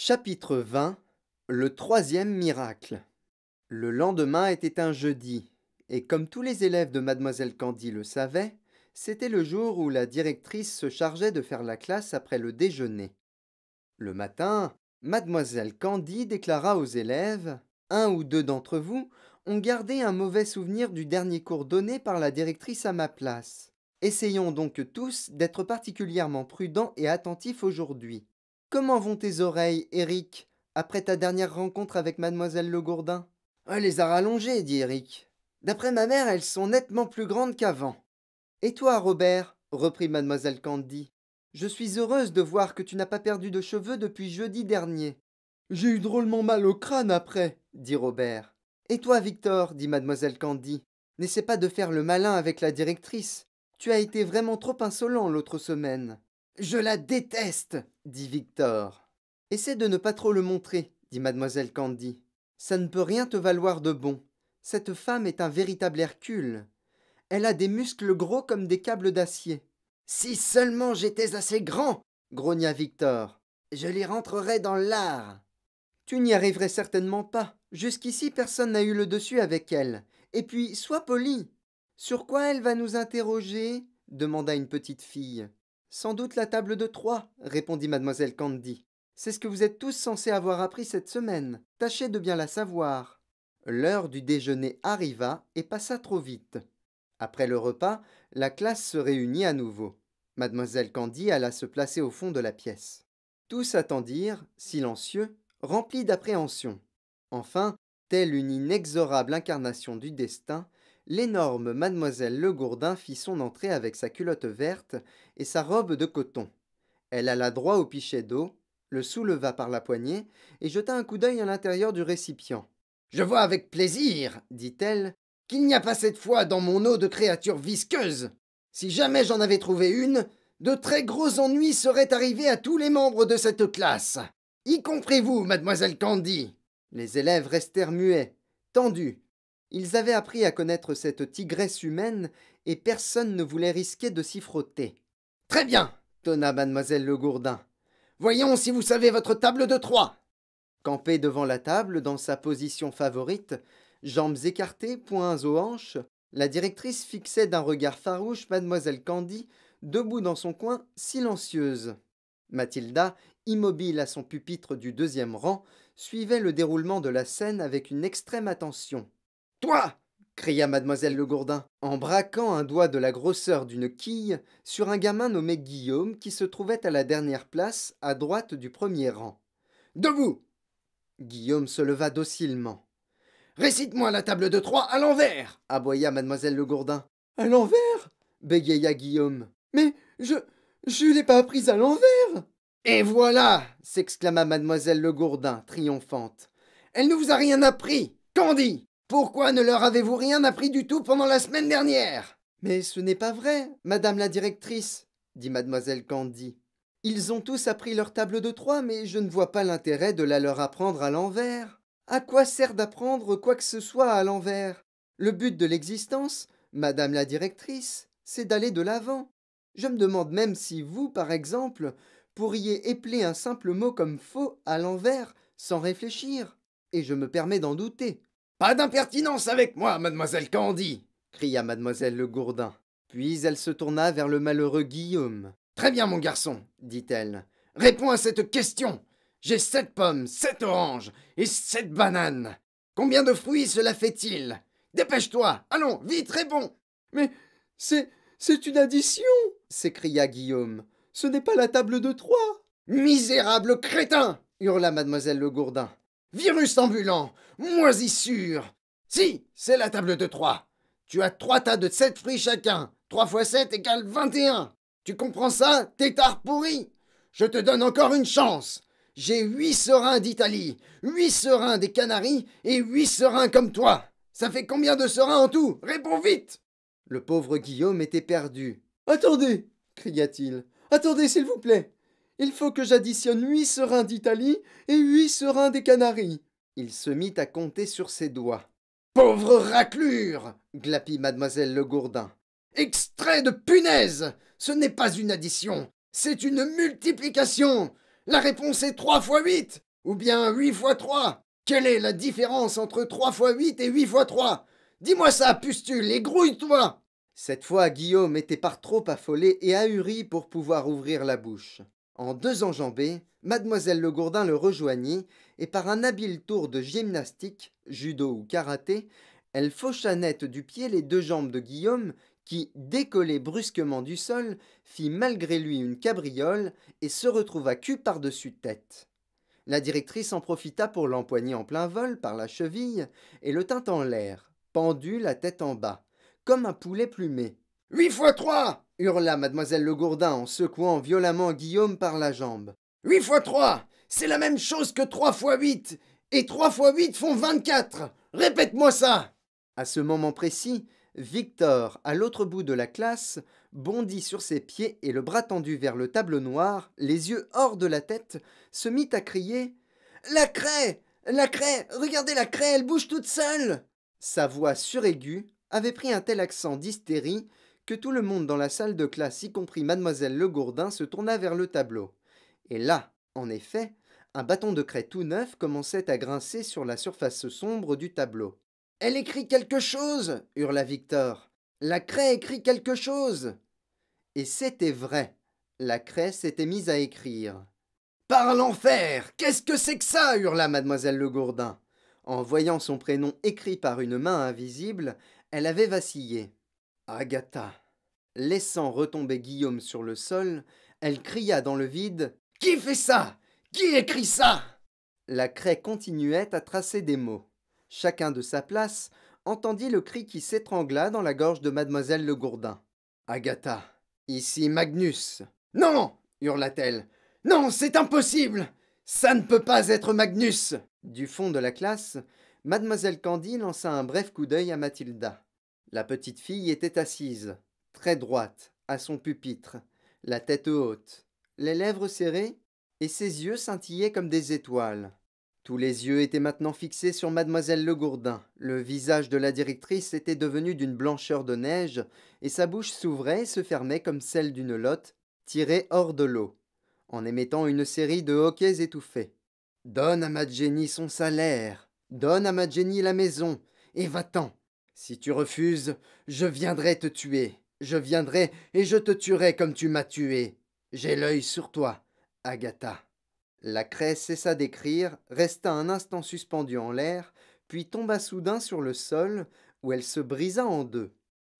Chapitre 20 Le troisième miracle Le lendemain était un jeudi, et comme tous les élèves de mademoiselle Candy le savaient, c'était le jour où la directrice se chargeait de faire la classe après le déjeuner. Le matin, mademoiselle Candy déclara aux élèves Un ou deux d'entre vous ont gardé un mauvais souvenir du dernier cours donné par la directrice à ma place. Essayons donc tous d'être particulièrement prudents et attentifs aujourd'hui. Comment vont tes oreilles, Eric, après ta dernière rencontre avec mademoiselle Legourdin Elle ah, les a rallongées, dit Eric. D'après ma mère, elles sont nettement plus grandes qu'avant. Et toi, Robert reprit mademoiselle Candy. Je suis heureuse de voir que tu n'as pas perdu de cheveux depuis jeudi dernier. J'ai eu drôlement mal au crâne après, dit Robert. Et toi, Victor, dit mademoiselle Candy, n'essaie pas de faire le malin avec la directrice. Tu as été vraiment trop insolent l'autre semaine. Je la déteste, dit Victor. Essaie de ne pas trop le montrer, dit mademoiselle Candy. Ça ne peut rien te valoir de bon. Cette femme est un véritable Hercule. Elle a des muscles gros comme des câbles d'acier. Si seulement j'étais assez grand, grogna Victor. Je les rentrerais dans l'art. Tu n'y arriverais certainement pas. Jusqu'ici personne n'a eu le dessus avec elle. Et puis, sois poli. Sur quoi elle va nous interroger? demanda une petite fille. Sans doute la table de trois, répondit mademoiselle Candy. C'est ce que vous êtes tous censés avoir appris cette semaine. Tâchez de bien la savoir. L'heure du déjeuner arriva et passa trop vite. Après le repas, la classe se réunit à nouveau. Mademoiselle Candy alla se placer au fond de la pièce. Tous attendirent, silencieux, remplis d'appréhension. Enfin, telle une inexorable incarnation du destin, l'énorme mademoiselle Legourdin fit son entrée avec sa culotte verte et sa robe de coton. Elle alla droit au pichet d'eau, le souleva par la poignée et jeta un coup d'œil à l'intérieur du récipient. Je vois avec plaisir, dit-elle, qu'il n'y a pas cette fois dans mon eau de créature visqueuse. Si jamais j'en avais trouvé une, de très gros ennuis seraient arrivés à tous les membres de cette classe, y compris vous, mademoiselle Candy. Les élèves restèrent muets, tendus, ils avaient appris à connaître cette tigresse humaine et personne ne voulait risquer de s'y frotter. Très bien, tonna mademoiselle Legourdin. Voyons si vous savez votre table de trois. Campée devant la table, dans sa position favorite, jambes écartées, poings aux hanches, la directrice fixait d'un regard farouche mademoiselle Candy, debout dans son coin, silencieuse. Mathilda, immobile à son pupitre du deuxième rang, suivait le déroulement de la scène avec une extrême attention. Toi cria mademoiselle Legourdin, en braquant un doigt de la grosseur d'une quille sur un gamin nommé Guillaume qui se trouvait à la dernière place, à droite du premier rang. Debout Guillaume se leva docilement. Récite-moi la table de trois à l'envers aboya mademoiselle Legourdin. À l'envers bégaya Guillaume. Mais je. je l'ai pas apprise à l'envers Et voilà s'exclama mademoiselle Legourdin, triomphante. Elle ne vous a rien appris dit ?» Pourquoi ne leur avez-vous rien appris du tout pendant la semaine dernière Mais ce n'est pas vrai, madame la directrice, dit mademoiselle Candy. Ils ont tous appris leur table de trois, mais je ne vois pas l'intérêt de la leur apprendre à l'envers. À quoi sert d'apprendre quoi que ce soit à l'envers Le but de l'existence, madame la directrice, c'est d'aller de l'avant. Je me demande même si vous, par exemple, pourriez épeler un simple mot comme faux à l'envers sans réfléchir, et je me permets d'en douter. Pas d'impertinence avec moi, mademoiselle Candy cria mademoiselle Le Gourdin. Puis elle se tourna vers le malheureux Guillaume. Très bien, mon garçon, dit-elle. Réponds à cette question. J'ai sept pommes, sept oranges et sept bananes. Combien de fruits cela fait-il Dépêche-toi Allons, vite, réponds Mais c'est. c'est une addition s'écria Guillaume. Ce n'est pas la table de trois Misérable crétin hurla mademoiselle Le Gourdin. Virus ambulant Moisissure Si, c'est la table de trois. Tu as trois tas de sept fruits chacun. Trois fois sept égale « Tu comprends ça, tétard pourri Je te donne encore une chance. J'ai huit serins d'Italie, huit serins des Canaries et huit serins comme toi. Ça fait combien de serins en tout Réponds vite Le pauvre Guillaume était perdu. Attendez cria-t-il. Attendez, s'il vous plaît il faut que j'additionne huit serins d'Italie et huit serins des Canaries. Il se mit à compter sur ses doigts. Pauvre raclure glapit mademoiselle Legourdin. Extrait de punaise Ce n'est pas une addition, c'est une multiplication La réponse est trois fois huit Ou bien huit fois trois Quelle est la différence entre trois fois huit et huit fois trois Dis-moi ça, pustule, et grouille-toi Cette fois, Guillaume était par trop affolé et ahuri pour pouvoir ouvrir la bouche. En deux enjambées, Mademoiselle Legourdin le rejoignit et par un habile tour de gymnastique, judo ou karaté, elle faucha net du pied les deux jambes de Guillaume qui, décollé brusquement du sol, fit malgré lui une cabriole et se retrouva cul par-dessus tête. La directrice en profita pour l'empoigner en plein vol par la cheville et le tint en l'air, pendu la tête en bas, comme un poulet plumé. Huit fois trois hurla mademoiselle Le en secouant violemment Guillaume par la jambe. Huit fois trois C'est la même chose que trois fois huit Et trois fois huit font vingt-quatre Répète-moi ça À ce moment précis, Victor, à l'autre bout de la classe, bondit sur ses pieds et le bras tendu vers le tableau noir, les yeux hors de la tête, se mit à crier La craie La craie Regardez la craie, elle bouge toute seule Sa voix suraiguë avait pris un tel accent d'hystérie que tout le monde dans la salle de classe, y compris mademoiselle Legourdin, se tourna vers le tableau. Et là, en effet, un bâton de craie tout neuf commençait à grincer sur la surface sombre du tableau. Elle écrit quelque chose hurla Victor. La craie écrit quelque chose Et c'était vrai. La craie s'était mise à écrire. Par l'enfer Qu'est-ce que c'est que ça hurla mademoiselle Legourdin. En voyant son prénom écrit par une main invisible, elle avait vacillé. Agatha. Laissant retomber Guillaume sur le sol, elle cria dans le vide Qui fait ça Qui écrit ça La craie continuait à tracer des mots. Chacun de sa place entendit le cri qui s'étrangla dans la gorge de Mademoiselle Legourdin. « Agatha. Ici Magnus. Non hurla-t-elle. Non, c'est impossible Ça ne peut pas être Magnus Du fond de la classe, Mademoiselle Candy lança un bref coup d'œil à Mathilda. La petite fille était assise, très droite, à son pupitre, la tête haute, les lèvres serrées, et ses yeux scintillaient comme des étoiles. Tous les yeux étaient maintenant fixés sur mademoiselle Legourdin. Le visage de la directrice était devenu d'une blancheur de neige, et sa bouche s'ouvrait et se fermait comme celle d'une lotte tirée hors de l'eau, en émettant une série de hoquets étouffés. Donne à Jenny son salaire, donne à Jenny la maison, et va-t'en. Si tu refuses, je viendrai te tuer. Je viendrai et je te tuerai comme tu m'as tué. J'ai l'œil sur toi, Agatha. La craie cessa d'écrire, resta un instant suspendue en l'air, puis tomba soudain sur le sol, où elle se brisa en deux.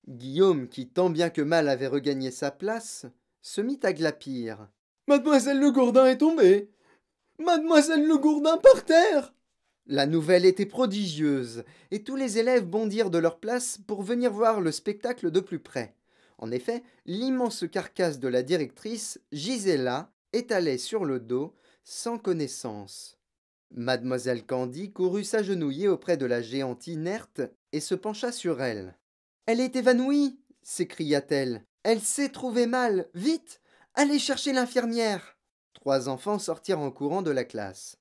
Guillaume, qui tant bien que mal avait regagné sa place, se mit à glapir. Mademoiselle Le Gourdin est tombée. Mademoiselle Le Gourdin par terre. La nouvelle était prodigieuse, et tous les élèves bondirent de leur place pour venir voir le spectacle de plus près. En effet, l'immense carcasse de la directrice gisait là, étalée sur le dos, sans connaissance. Mademoiselle Candy courut s'agenouiller auprès de la géante inerte et se pencha sur elle. Elle est évanouie s'écria-t-elle. Elle, elle s'est trouvée mal. Vite Allez chercher l'infirmière Trois enfants sortirent en courant de la classe.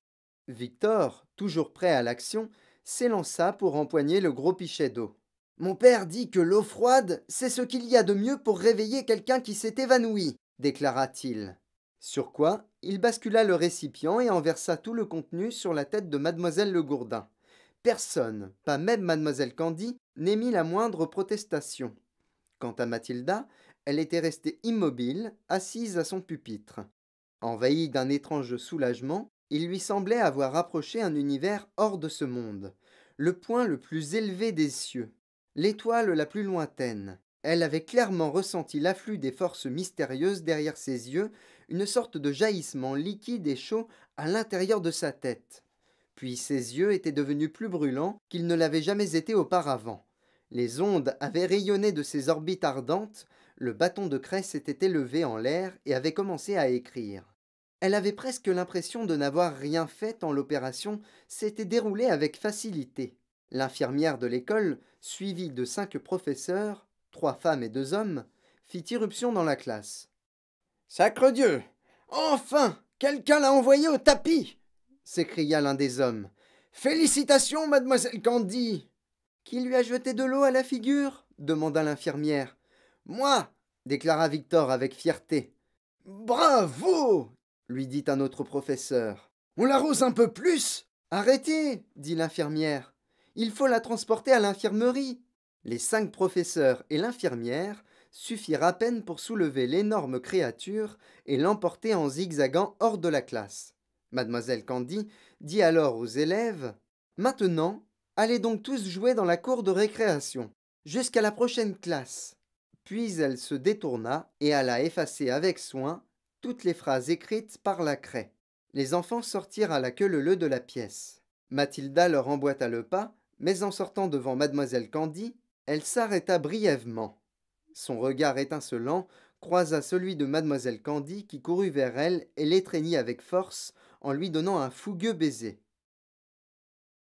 Victor, toujours prêt à l'action, s'élança pour empoigner le gros pichet d'eau. Mon père dit que l'eau froide, c'est ce qu'il y a de mieux pour réveiller quelqu'un qui s'est évanoui, déclara-t-il. Sur quoi, il bascula le récipient et en versa tout le contenu sur la tête de mademoiselle Legourdin. Personne, pas même mademoiselle Candy, n'émit la moindre protestation. Quant à Mathilda, elle était restée immobile, assise à son pupitre. Envahie d'un étrange soulagement, il lui semblait avoir rapproché un univers hors de ce monde, le point le plus élevé des cieux, l'étoile la plus lointaine. Elle avait clairement ressenti l'afflux des forces mystérieuses derrière ses yeux, une sorte de jaillissement liquide et chaud à l'intérieur de sa tête. Puis ses yeux étaient devenus plus brûlants qu'ils ne l'avaient jamais été auparavant. Les ondes avaient rayonné de ses orbites ardentes, le bâton de craie s'était élevé en l'air et avait commencé à écrire. Elle avait presque l'impression de n'avoir rien fait tant l'opération s'était déroulée avec facilité. L'infirmière de l'école, suivie de cinq professeurs, trois femmes et deux hommes, fit irruption dans la classe. Sacre Dieu Enfin Quelqu'un l'a envoyé au tapis s'écria l'un des hommes. Félicitations, mademoiselle Candy Qui lui a jeté de l'eau à la figure demanda l'infirmière. Moi déclara Victor avec fierté. Bravo lui dit un autre professeur. On l'arrose un peu plus Arrêtez dit l'infirmière. Il faut la transporter à l'infirmerie. Les cinq professeurs et l'infirmière suffirent à peine pour soulever l'énorme créature et l'emporter en zigzagant hors de la classe. Mademoiselle Candy dit alors aux élèves Maintenant, allez donc tous jouer dans la cour de récréation, jusqu'à la prochaine classe. Puis elle se détourna et alla effacer avec soin toutes les phrases écrites par la craie. Les enfants sortirent à la queue leu de la pièce. Mathilda leur emboîta le pas, mais en sortant devant mademoiselle Candy, elle s'arrêta brièvement. Son regard étincelant croisa celui de mademoiselle Candy qui courut vers elle et l'étreignit avec force en lui donnant un fougueux baiser.